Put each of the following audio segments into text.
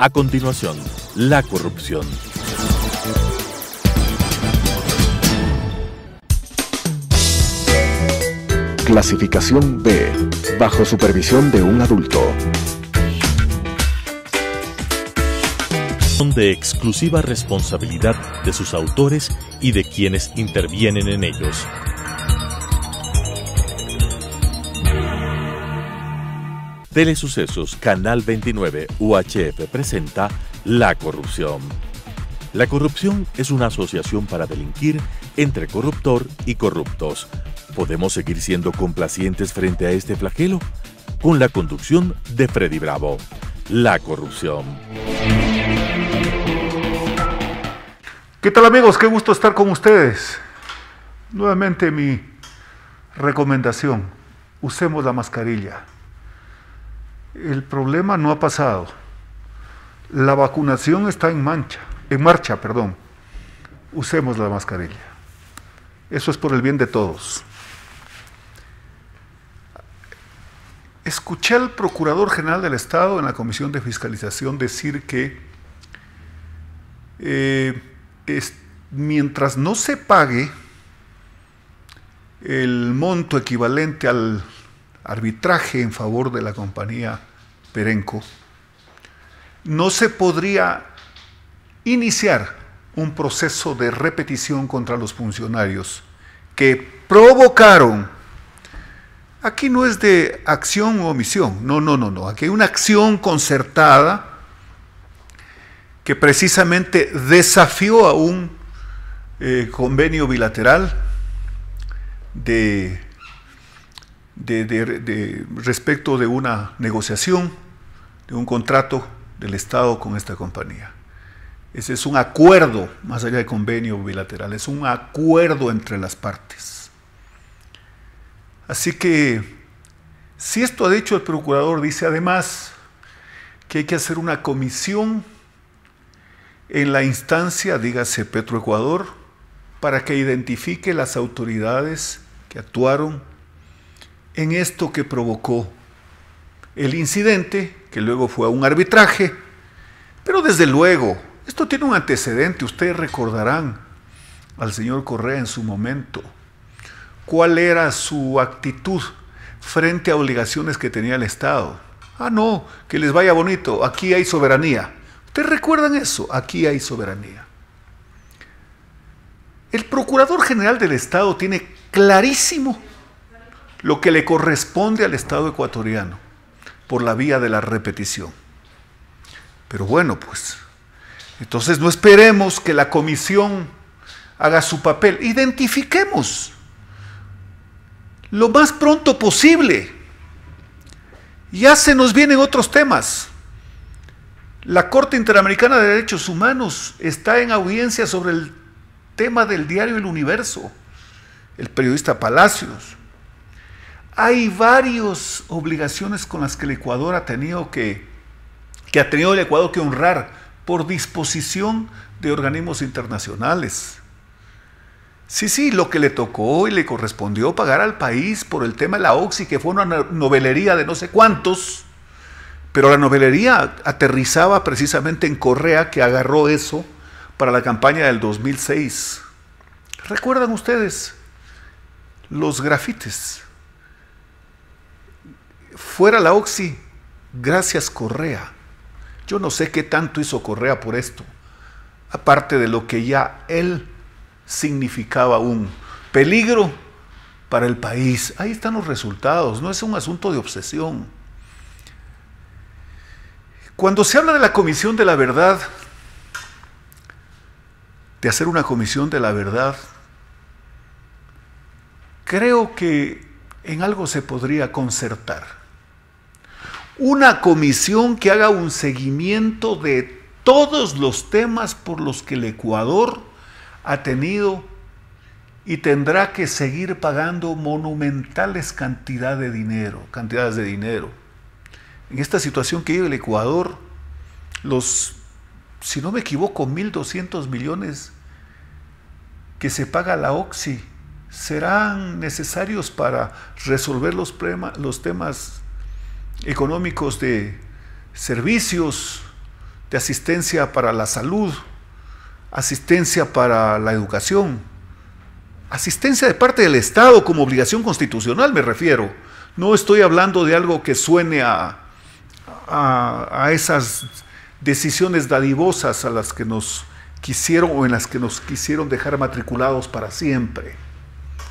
A continuación, la corrupción. Clasificación B, bajo supervisión de un adulto. Son de exclusiva responsabilidad de sus autores y de quienes intervienen en ellos. Telesucesos Canal 29 UHF presenta La Corrupción. La corrupción es una asociación para delinquir entre corruptor y corruptos. ¿Podemos seguir siendo complacientes frente a este flagelo? Con la conducción de Freddy Bravo. La corrupción. ¿Qué tal amigos? Qué gusto estar con ustedes. Nuevamente mi recomendación, usemos la mascarilla el problema no ha pasado. La vacunación está en mancha, en marcha, perdón. Usemos la mascarilla. Eso es por el bien de todos. Escuché al Procurador General del Estado en la Comisión de Fiscalización decir que eh, mientras no se pague el monto equivalente al arbitraje en favor de la compañía no se podría iniciar un proceso de repetición contra los funcionarios que provocaron. Aquí no es de acción o omisión, no, no, no, no. Aquí hay una acción concertada que precisamente desafió a un eh, convenio bilateral de, respecto de una negociación de un contrato del Estado con esta compañía. Ese es un acuerdo, más allá de convenio bilateral, es un acuerdo entre las partes. Así que, si esto ha dicho el procurador, dice además que hay que hacer una comisión en la instancia, dígase Petroecuador, para que identifique las autoridades que actuaron en esto que provocó el incidente, que luego fue a un arbitraje, pero desde luego, esto tiene un antecedente, ustedes recordarán al señor Correa en su momento, cuál era su actitud frente a obligaciones que tenía el Estado. Ah, no, que les vaya bonito, aquí hay soberanía. ¿Ustedes recuerdan eso? Aquí hay soberanía. El Procurador General del Estado tiene clarísimo lo que le corresponde al Estado ecuatoriano por la vía de la repetición. Pero bueno, pues, entonces no esperemos que la comisión haga su papel. Identifiquemos lo más pronto posible. Ya se nos vienen otros temas. La Corte Interamericana de Derechos Humanos está en audiencia sobre el tema del diario El Universo, el periodista Palacios hay varias obligaciones con las que el Ecuador ha tenido que, que ha tenido el Ecuador que honrar por disposición de organismos internacionales. Sí, sí, lo que le tocó y le correspondió pagar al país por el tema de la OXI, que fue una novelería de no sé cuántos, pero la novelería aterrizaba precisamente en Correa, que agarró eso para la campaña del 2006. ¿Recuerdan ustedes los grafites? fuera la Oxy, gracias Correa. Yo no sé qué tanto hizo Correa por esto, aparte de lo que ya él significaba un peligro para el país. Ahí están los resultados, no es un asunto de obsesión. Cuando se habla de la Comisión de la Verdad, de hacer una Comisión de la Verdad, creo que en algo se podría concertar una comisión que haga un seguimiento de todos los temas por los que el Ecuador ha tenido y tendrá que seguir pagando monumentales de dinero, cantidades de dinero. En esta situación que vive el Ecuador, los, si no me equivoco, 1.200 millones que se paga la OXI serán necesarios para resolver los, los temas económicos de servicios, de asistencia para la salud, asistencia para la educación, asistencia de parte del Estado como obligación constitucional me refiero. No estoy hablando de algo que suene a, a, esas decisiones dadivosas a las que nos quisieron o en las que nos quisieron dejar matriculados para siempre.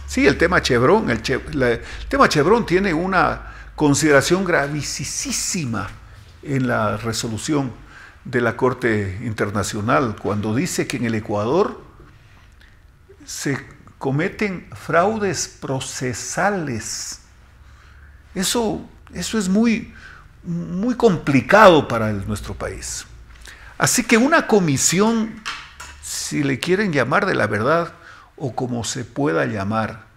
Sí, el tema Chevron, el, el tema Chevron tiene una consideración gravísima en la resolución de la Corte Internacional cuando dice que en el Ecuador se cometen fraudes procesales. Eso, eso es muy, muy complicado para nuestro país. Así que una comisión, si le quieren llamar de la verdad o como se pueda llamar,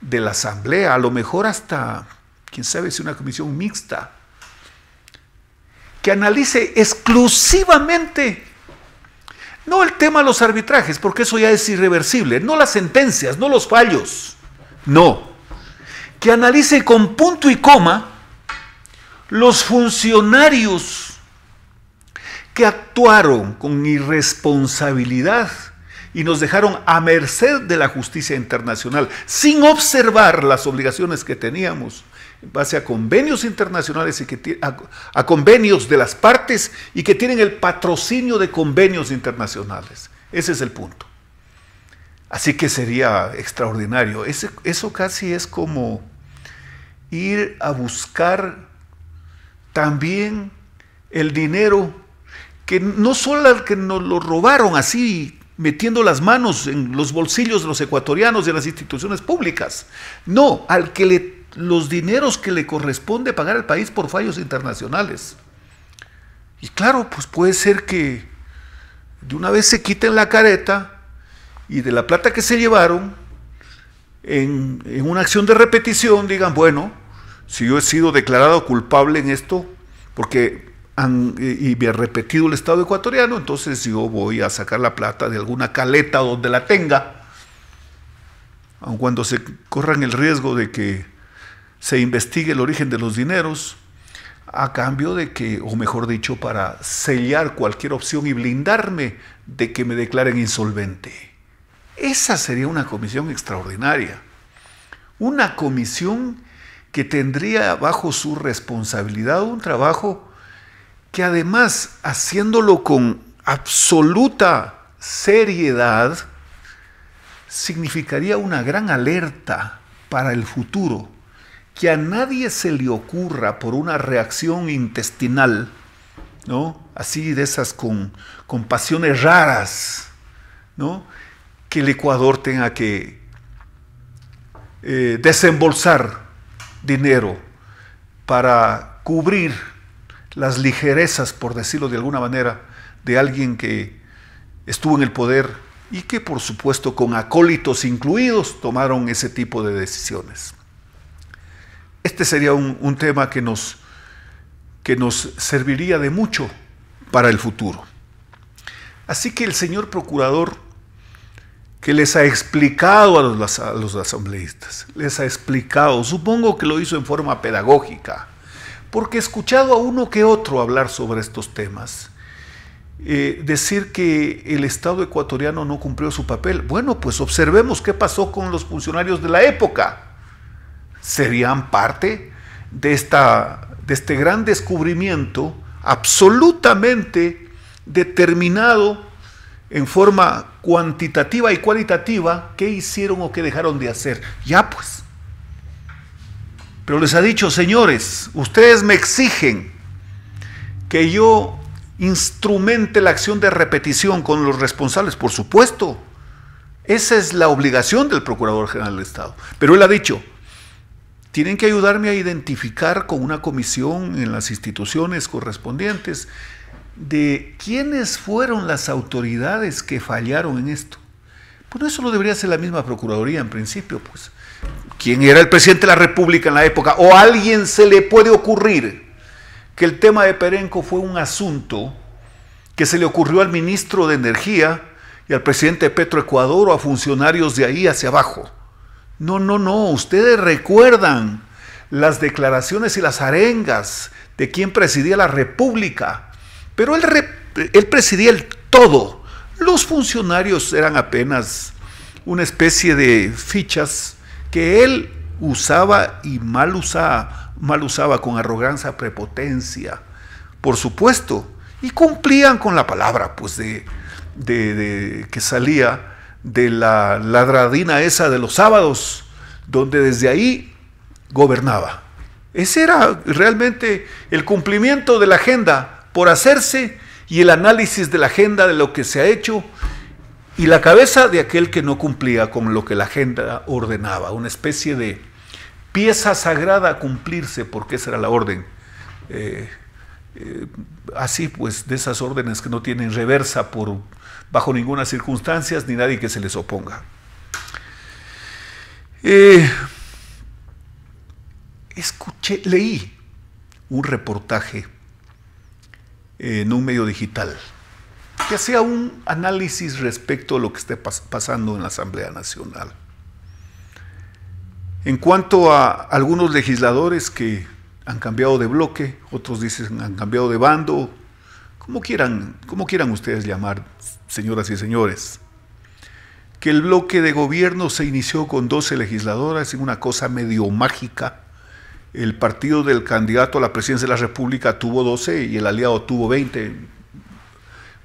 de la Asamblea, a lo mejor hasta quién sabe si una comisión mixta, que analice exclusivamente, no el tema de los arbitrajes, porque eso ya es irreversible, no las sentencias, no los fallos, no, que analice con punto y coma los funcionarios que actuaron con irresponsabilidad y nos dejaron a merced de la justicia internacional, sin observar las obligaciones que teníamos en base a convenios internacionales y que a, convenios de las partes y que tienen el patrocinio de convenios internacionales. Ese es el punto. Así que sería extraordinario. eso casi es como ir a buscar también el dinero que no solo al que nos lo robaron así metiendo las manos en los bolsillos de los ecuatorianos y en las instituciones públicas. No, al que le los dineros que le corresponde pagar al país por fallos internacionales. Y claro, pues puede ser que de una vez se quiten la careta y de la plata que se llevaron, en, una acción de repetición digan, bueno, si yo he sido declarado culpable en esto, porque han, y me ha repetido el Estado ecuatoriano, entonces yo voy a sacar la plata de alguna caleta donde la tenga, aun cuando se corran el riesgo de que se investigue el origen de los dineros a cambio de que, o mejor dicho, para sellar cualquier opción y blindarme de que me declaren insolvente. Esa sería una comisión extraordinaria. Una comisión que tendría bajo su responsabilidad un trabajo que además, haciéndolo con absoluta seriedad, significaría una gran alerta para el futuro que a nadie se le ocurra por una reacción intestinal, ¿no? Así de esas con, pasiones raras, ¿no? Que el Ecuador tenga que eh, desembolsar dinero para cubrir las ligerezas, por decirlo de alguna manera, de alguien que estuvo en el poder y que por supuesto con acólitos incluidos tomaron ese tipo de decisiones. Este sería un, tema que nos, que nos serviría de mucho para el futuro. Así que el señor procurador, que les ha explicado a los, asambleístas, les ha explicado, supongo que lo hizo en forma pedagógica, porque he escuchado a uno que otro hablar sobre estos temas, eh, decir que el Estado ecuatoriano no cumplió su papel. Bueno, pues observemos qué pasó con los funcionarios de la época serían parte de, esta, de este gran descubrimiento absolutamente determinado en forma cuantitativa y cualitativa qué hicieron o qué dejaron de hacer. Ya pues. Pero les ha dicho, señores, ustedes me exigen que yo instrumente la acción de repetición con los responsables, por supuesto. Esa es la obligación del Procurador General del Estado. Pero él ha dicho, tienen que ayudarme a identificar con una comisión en las instituciones correspondientes de quiénes fueron las autoridades que fallaron en esto. Por eso lo debería ser la misma Procuraduría en principio, pues. ¿Quién era el presidente de la República en la época? ¿O a alguien se le puede ocurrir que el tema de Perenco fue un asunto que se le ocurrió al ministro de Energía y al presidente Petro Petroecuador o a funcionarios de ahí hacia abajo? No, no, no, ustedes recuerdan las declaraciones y las arengas de quien presidía la República, pero él, presidía el todo. Los funcionarios eran apenas una especie de fichas que él usaba y mal usaba, mal usaba con arrogancia, prepotencia, por supuesto, y cumplían con la palabra pues de que salía de la ladradina esa de los sábados, donde desde ahí gobernaba. Ese era realmente el cumplimiento de la agenda por hacerse y el análisis de la agenda de lo que se ha hecho y la cabeza de aquel que no cumplía con lo que la agenda ordenaba, una especie de pieza sagrada a cumplirse, porque esa era la orden. Eh, eh, así pues, de esas órdenes que no tienen reversa por bajo ninguna circunstancia, ni nadie que se les oponga. Eh, escuché, leí un reportaje en un medio digital que hacía un análisis respecto a lo que esté pasando en la Asamblea Nacional. En cuanto a algunos legisladores que han cambiado de bloque, otros dicen han cambiado de bando, como quieran, quieran ustedes llamar, señoras y señores, que el bloque de gobierno se inició con 12 legisladoras en una cosa medio mágica. El partido del candidato a la presidencia de la República tuvo 12 y el aliado tuvo 20.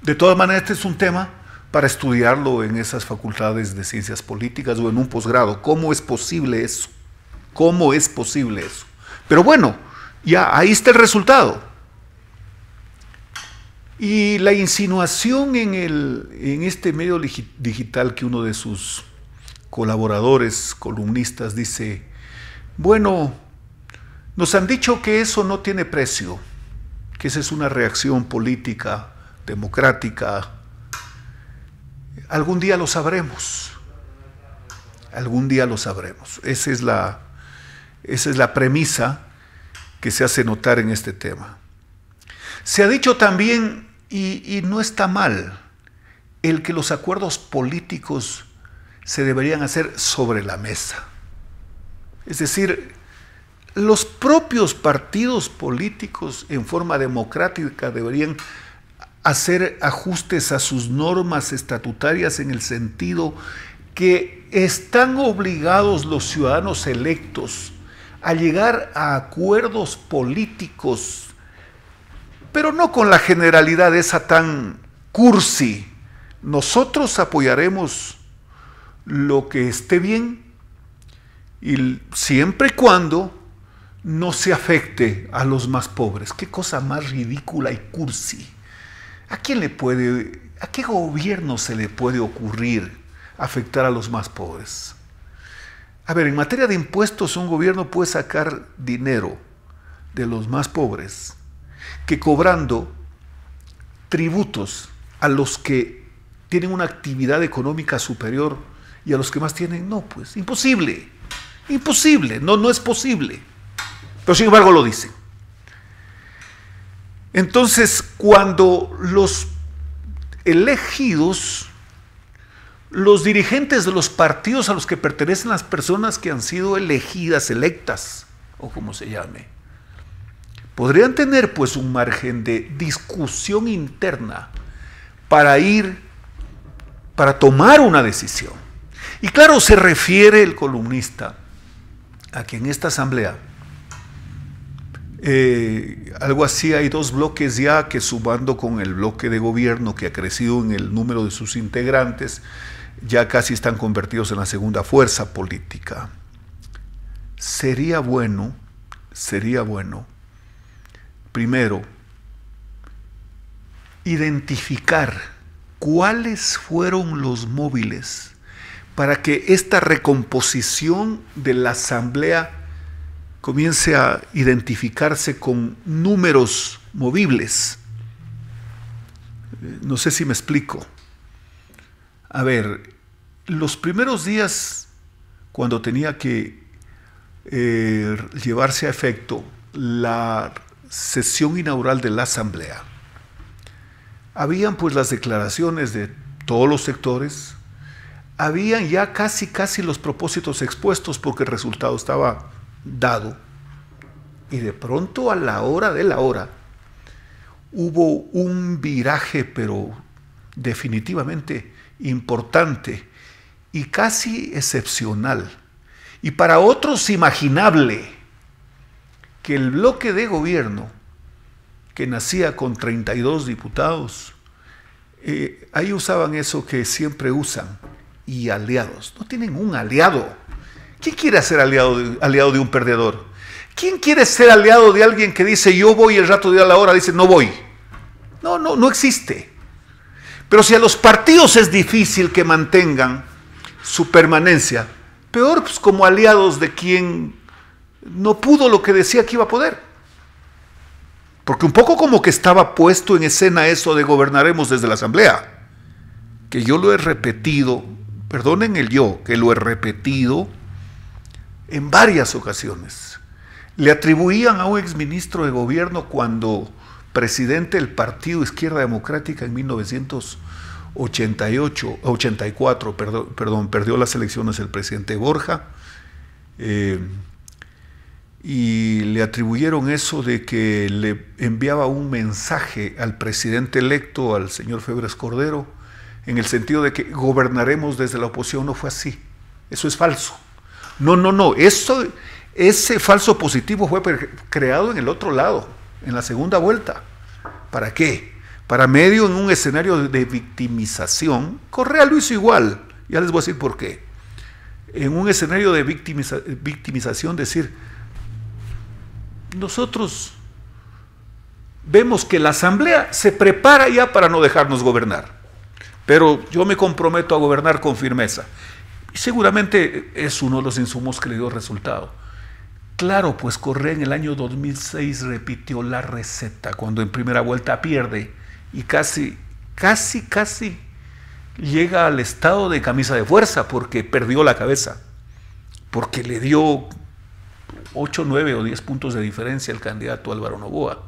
De todas maneras, este es un tema para estudiarlo en esas facultades de ciencias políticas o en un posgrado. ¿Cómo es posible eso? ¿Cómo es posible eso? Pero bueno, ya ahí está el resultado. Y la insinuación en, el, en este medio digital que uno de sus colaboradores, columnistas, dice, bueno, nos han dicho que eso no tiene precio, que esa es una reacción política, democrática. Algún día lo sabremos. Algún día lo sabremos. Esa es la, esa es la premisa que se hace notar en este tema. Se ha dicho también, y, no está mal, el que los acuerdos políticos se deberían hacer sobre la mesa. Es decir, los propios partidos políticos en forma democrática deberían hacer ajustes a sus normas estatutarias en el sentido que están obligados los ciudadanos electos a llegar a acuerdos políticos pero no con la generalidad esa tan cursi. Nosotros apoyaremos lo que esté bien y siempre y cuando no se afecte a los más pobres. Qué cosa más ridícula y cursi. ¿A quién le puede, a qué gobierno se le puede ocurrir afectar a los más pobres? A ver, en materia de impuestos un gobierno puede sacar dinero de los más pobres que cobrando tributos a los que tienen una actividad económica superior y a los que más tienen, no, pues imposible, imposible, no, no es posible. Pero sin embargo lo dicen. Entonces, cuando los elegidos, los dirigentes de los partidos a los que pertenecen las personas que han sido elegidas, electas, o como se llame, podrían tener pues un margen de discusión interna para ir, para tomar una decisión. Y claro, se refiere el columnista a que en esta asamblea, eh, algo así, hay dos bloques ya que sumando con el bloque de gobierno que ha crecido en el número de sus integrantes, ya casi están convertidos en la segunda fuerza política. Sería bueno, sería bueno Primero, identificar cuáles fueron los móviles para que esta recomposición de la asamblea comience a identificarse con números movibles. No sé si me explico. A ver, los primeros días, cuando tenía que eh, llevarse a efecto la sesión inaugural de la Asamblea. Habían pues las declaraciones de todos los sectores, habían ya casi casi los propósitos expuestos porque el resultado estaba dado. Y de pronto a la hora de la hora hubo un viraje, pero definitivamente importante y casi excepcional, y para otros imaginable que el bloque de gobierno, que nacía con 32 diputados, eh, ahí usaban eso que siempre usan, y aliados. No tienen un aliado. ¿Quién quiere ser aliado de, aliado de un perdedor? ¿Quién quiere ser aliado de alguien que dice yo voy el rato de la hora? Dice no voy. No, no, no existe. Pero si a los partidos es difícil que mantengan su permanencia, peor pues, como aliados de quien no pudo lo que decía que iba a poder. Porque un poco como que estaba puesto en escena eso de gobernaremos desde la asamblea, que yo lo he repetido, perdonen el yo, que lo he repetido en varias ocasiones. Le atribuían a un exministro de gobierno cuando presidente del Partido Izquierda Democrática en 1988, 84, perdón, perdón perdió las elecciones el presidente Borja. Eh, y le atribuyeron eso de que le enviaba un mensaje al presidente electo, al señor Febres Cordero, en el sentido de que gobernaremos desde la oposición, no fue así. Eso es falso. No, no, no. Eso, ese falso positivo fue creado en el otro lado, en la segunda vuelta. ¿Para qué? Para medio en un escenario de victimización. Correa lo hizo igual. Ya les voy a decir por qué. En un escenario de victimización, decir, nosotros vemos que la Asamblea se prepara ya para no dejarnos gobernar, pero yo me comprometo a gobernar con firmeza. Y seguramente es uno de los insumos que le dio resultado. Claro, pues Correa en el año 2006 repitió la receta cuando en primera vuelta pierde y casi, casi, casi llega al estado de camisa de fuerza porque perdió la cabeza, porque le dio 8, 9 o 10 puntos de diferencia el candidato Álvaro Novoa.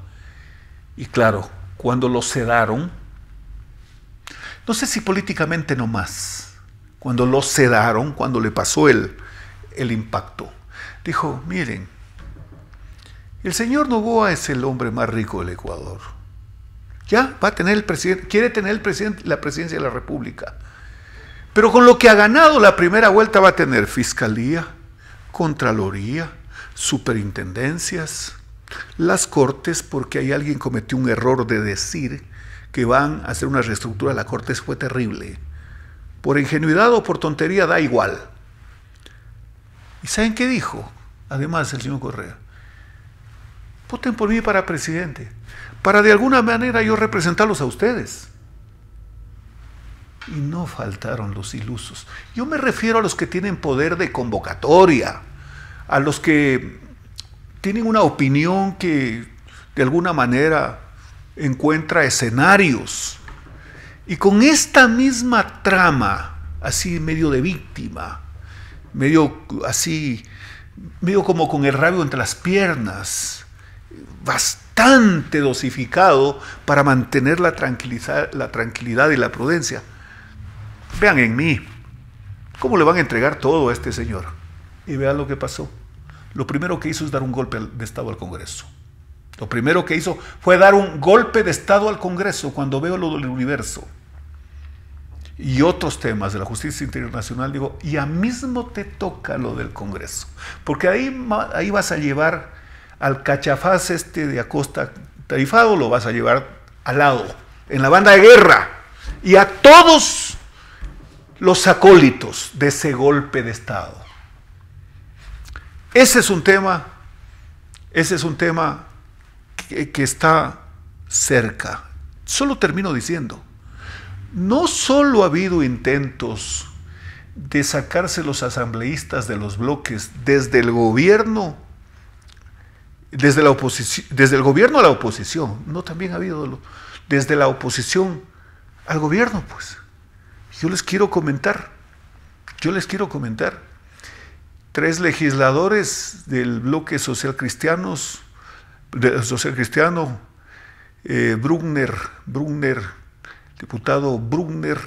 Y claro, cuando lo sedaron, no sé si políticamente no más, cuando lo sedaron, cuando le pasó el, el impacto, dijo, miren, el señor Novoa es el hombre más rico del Ecuador. Ya va a tener el presidente, quiere tener la presidencia de la República. Pero con lo que ha ganado la primera vuelta va a tener fiscalía, contraloría, superintendencias, las cortes, porque ahí alguien cometió un error de decir que van a hacer una reestructura de la corte, fue terrible. Por ingenuidad o por tontería, da igual. ¿Y saben qué dijo? Además, el señor Correa. Voten por mí para presidente, para de alguna manera yo representarlos a ustedes. Y no faltaron los ilusos. Yo me refiero a los que tienen poder de convocatoria, a los que tienen una opinión que de alguna manera encuentra escenarios. Y con esta misma trama, así medio de víctima, medio así, medio como con el rabio entre las piernas, bastante dosificado para mantener la la tranquilidad y la prudencia. Vean en mí, ¿cómo le van a entregar todo a este señor? Y vean lo que pasó lo primero que hizo es dar un golpe de Estado al Congreso. Lo primero que hizo fue dar un golpe de Estado al Congreso cuando veo lo del universo. Y otros temas de la justicia internacional, digo, y a mismo te toca lo del Congreso. Porque ahí, ahí vas a llevar al cachafaz este de Acosta tarifado, lo vas a llevar al lado, en la banda de guerra. Y a todos los acólitos de ese golpe de Estado. Ese es un tema, ese es un tema que, está cerca. Solo termino diciendo, no solo ha habido intentos de sacarse los asambleístas de los bloques desde el gobierno, desde, la oposición, desde el gobierno a la oposición, no también ha habido desde la oposición al gobierno, pues. Yo les quiero comentar, yo les quiero comentar tres legisladores del bloque social cristianos, cristiano, eh, Brugner, diputado Brugner,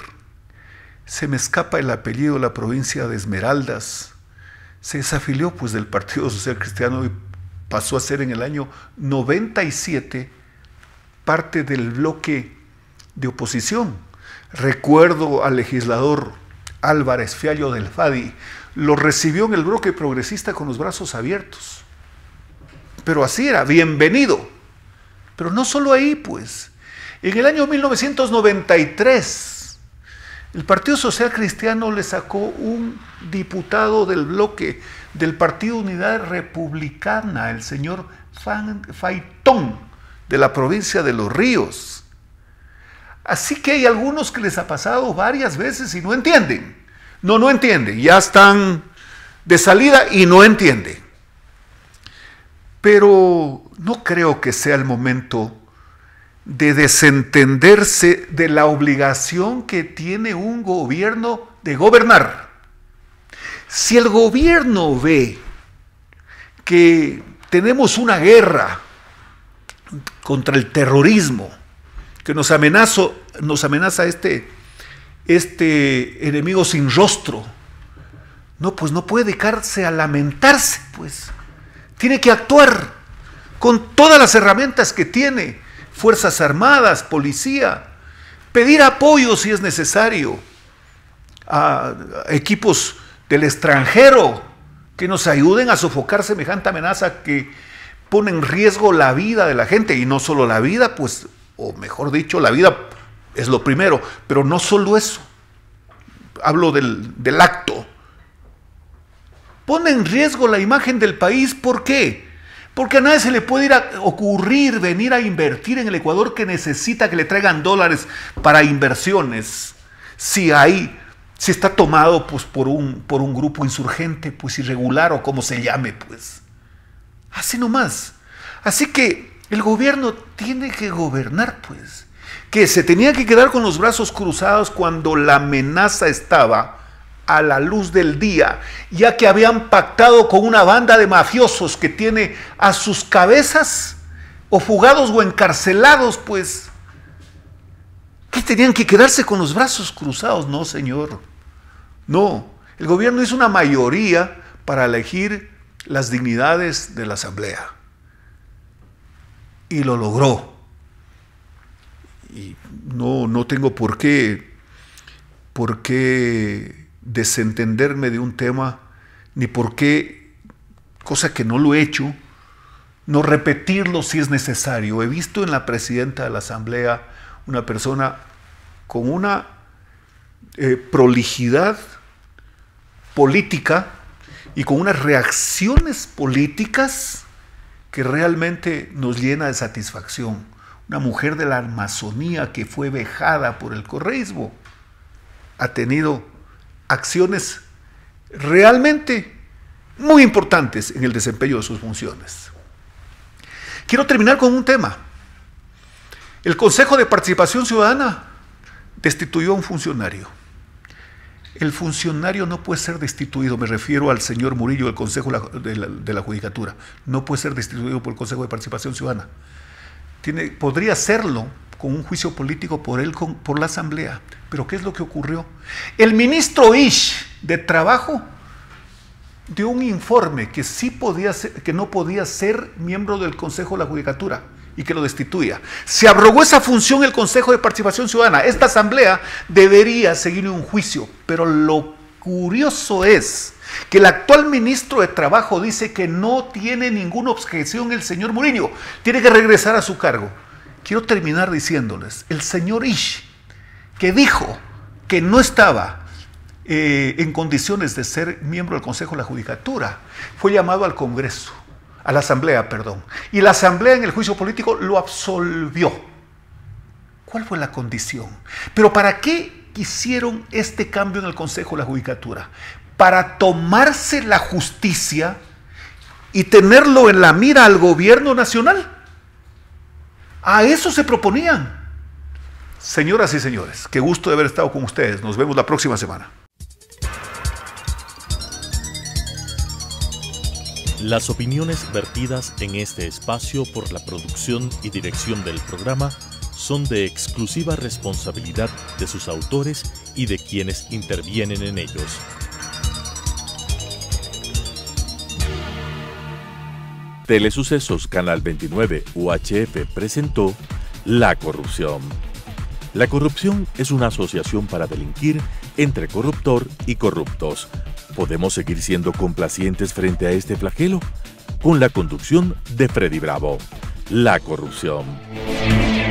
se me escapa el apellido de la provincia de Esmeraldas, se desafilió pues del Partido Social Cristiano y pasó a ser en el año 97 parte del bloque de oposición. Recuerdo al legislador Álvarez Fiallo del FADI, lo recibió en el bloque progresista con los brazos abiertos. Pero así era, bienvenido. Pero no solo ahí, pues. En el año 1993, el Partido Social Cristiano le sacó un diputado del bloque del Partido Unidad Republicana, el señor Faitón, de la provincia de Los Ríos. Así que hay algunos que les ha pasado varias veces y no entienden. No, no entiende. Ya están de salida y no entiende. Pero no creo que sea el momento de desentenderse de la obligación que tiene un gobierno de gobernar. Si el gobierno ve que tenemos una guerra contra el terrorismo, que nos, nos amenaza este este enemigo sin rostro. No, pues no puede dedicarse a lamentarse, pues. Tiene que actuar con todas las herramientas que tiene, Fuerzas Armadas, policía, pedir apoyo si es necesario a equipos del extranjero que nos ayuden a sofocar semejante amenaza que pone en riesgo la vida de la gente y no solo la vida, pues, o mejor dicho, la vida es lo primero, pero no solo eso. Hablo del, acto. Pone en riesgo la imagen del país, ¿por qué? Porque a nadie se le puede ir a ocurrir venir a invertir en el Ecuador que necesita que le traigan dólares para inversiones. Si hay, si está tomado pues, por, un, por un grupo insurgente, pues irregular o como se llame, pues. Así nomás. Así que el gobierno tiene que gobernar, pues que se tenía que quedar con los brazos cruzados cuando la amenaza estaba a la luz del día, ya que habían pactado con una banda de mafiosos que tiene a sus cabezas o fugados o encarcelados, pues, que tenían que quedarse con los brazos cruzados? No, señor. No, el gobierno hizo una mayoría para elegir las dignidades de la asamblea. Y lo logró y no, no tengo por qué, por qué desentenderme de un tema, ni por qué, cosa que no lo he hecho, no repetirlo si es necesario. He visto en la presidenta de la Asamblea una persona con una eh, prolijidad política y con unas reacciones políticas que realmente nos llena de satisfacción una mujer de la Amazonía que fue vejada por el correísmo, ha tenido acciones realmente muy importantes en el desempeño de sus funciones. Quiero terminar con un tema. El Consejo de Participación Ciudadana destituyó a un funcionario. El funcionario no puede ser destituido, me refiero al señor Murillo del Consejo de la, de la Judicatura, no puede ser destituido por el Consejo de Participación Ciudadana podría hacerlo con un juicio político por él, por la Asamblea. Pero ¿qué es lo que ocurrió? El ministro Ish de Trabajo dio un informe que, sí podía ser, que no podía ser miembro del Consejo de la Judicatura y que lo destituía. Se abrogó esa función el Consejo de Participación Ciudadana. Esta asamblea debería seguir un juicio, pero lo curioso es que el actual ministro de Trabajo dice que no tiene ninguna objeción el señor Murillo, tiene que regresar a su cargo. Quiero terminar diciéndoles, el señor Ish, que dijo que no estaba eh, en condiciones de ser miembro del Consejo de la Judicatura, fue llamado al Congreso, a la Asamblea, perdón, y la Asamblea en el juicio político lo absolvió. ¿Cuál fue la condición? Pero ¿para qué hicieron este cambio en el Consejo de la Judicatura? para tomarse la justicia y tenerlo en la mira al gobierno nacional. A eso se proponían. Señoras y señores, qué gusto de haber estado con ustedes. Nos vemos la próxima semana. Las opiniones vertidas en este espacio por la producción y dirección del programa son de exclusiva responsabilidad de sus autores y de quienes intervienen en ellos. Telesucesos Canal 29 UHF presentó La Corrupción. La corrupción es una asociación para delinquir entre corruptor y corruptos. ¿Podemos seguir siendo complacientes frente a este flagelo? Con la conducción de Freddy Bravo. La corrupción.